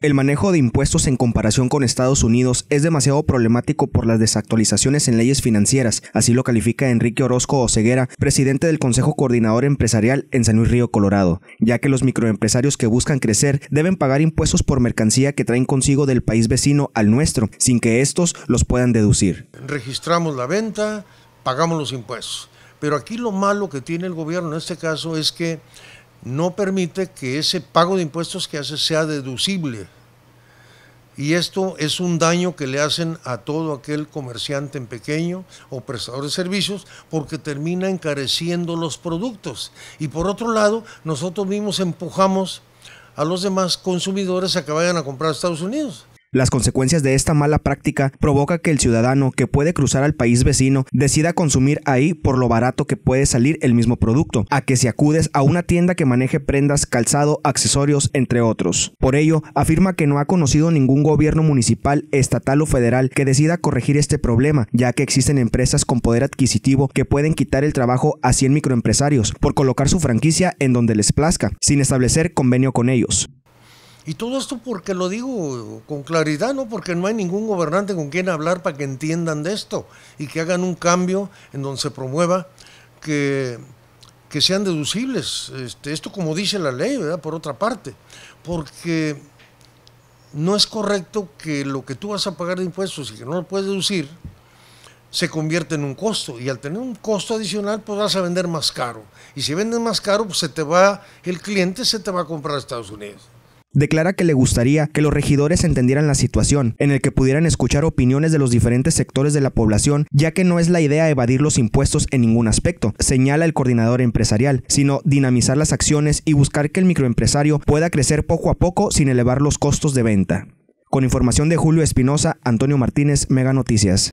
El manejo de impuestos en comparación con Estados Unidos es demasiado problemático por las desactualizaciones en leyes financieras, así lo califica Enrique Orozco Oceguera, presidente del Consejo Coordinador Empresarial en San Luis Río, Colorado, ya que los microempresarios que buscan crecer deben pagar impuestos por mercancía que traen consigo del país vecino al nuestro, sin que estos los puedan deducir. Registramos la venta, pagamos los impuestos. Pero aquí lo malo que tiene el gobierno en este caso es que no permite que ese pago de impuestos que hace sea deducible. Y esto es un daño que le hacen a todo aquel comerciante en pequeño o prestador de servicios porque termina encareciendo los productos. Y por otro lado, nosotros mismos empujamos a los demás consumidores a que vayan a comprar a Estados Unidos. Las consecuencias de esta mala práctica provoca que el ciudadano que puede cruzar al país vecino decida consumir ahí por lo barato que puede salir el mismo producto, a que si acudes a una tienda que maneje prendas, calzado, accesorios, entre otros. Por ello, afirma que no ha conocido ningún gobierno municipal, estatal o federal que decida corregir este problema, ya que existen empresas con poder adquisitivo que pueden quitar el trabajo a 100 microempresarios por colocar su franquicia en donde les plazca, sin establecer convenio con ellos. Y todo esto porque lo digo con claridad, no porque no hay ningún gobernante con quien hablar para que entiendan de esto y que hagan un cambio en donde se promueva que, sean deducibles. Este, esto como dice la ley, Por otra parte, porque no es correcto que lo que tú vas a pagar de impuestos y que no lo puedes deducir se convierte en un costo y al tener un costo adicional pues vas a vender más caro y si vendes más caro pues se te va el cliente se te va a comprar a Estados Unidos Declara que le gustaría que los regidores entendieran la situación, en el que pudieran escuchar opiniones de los diferentes sectores de la población, ya que no es la idea evadir los impuestos en ningún aspecto, señala el coordinador empresarial, sino dinamizar las acciones y buscar que el microempresario pueda crecer poco a poco sin elevar los costos de venta. Con información de Julio Espinosa, Antonio Martínez, Mega Noticias.